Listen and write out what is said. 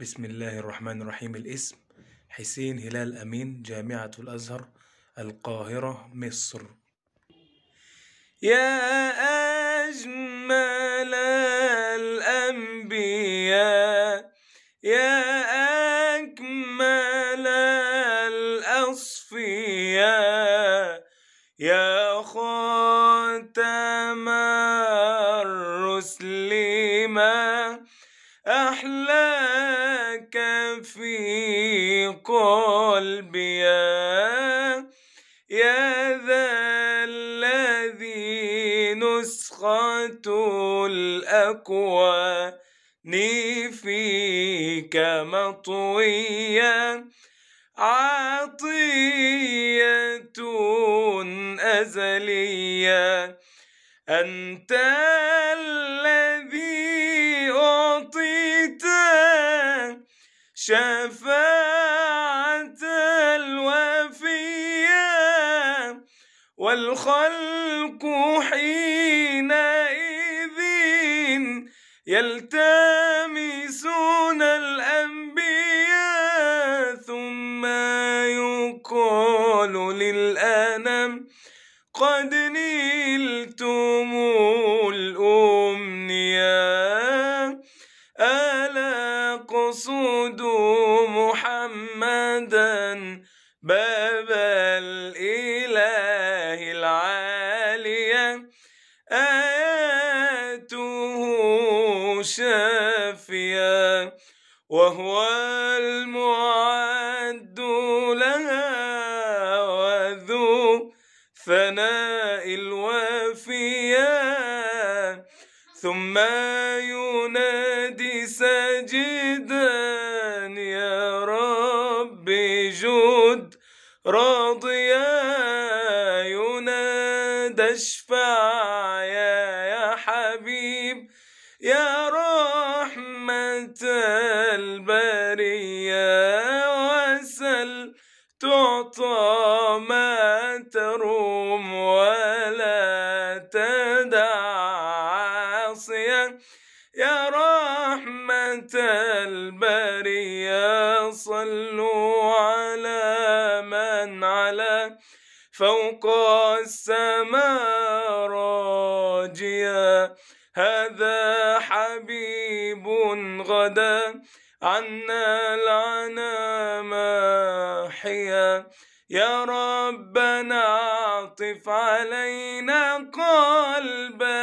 بسم الله الرحمن الرحيم الاسم حسين هلال أمين جامعة الأزهر القاهرة مصر يا أجمل الأنبياء يا أكمل الأصفياء يا خاتم الرسل ما أحلام في قلبي يا ذا الذي نسخة الأقوى فيك مطوية عطية أزلية أنت شفاعة الوفية والخلق حينئذ يلتمسون الأنبياء ثم يقال للأنم قد نلتم يقصد محمدا باب الإله العالية آياته شافية وهو المعد لها وذو ثناء الوافية ثم ينادي عبادي ساجدا يا ربي جود راضيا ينادى اشفع يا, يا حبيب يا رحمة البرية وسل تعطى ما تروم ولا تدع عاصيا يا رحمة البرية صلوا على من على فوق السماء راجيا هذا حبيب غدا عنا العنا ماحيا يا ربنا عطف علينا قلبا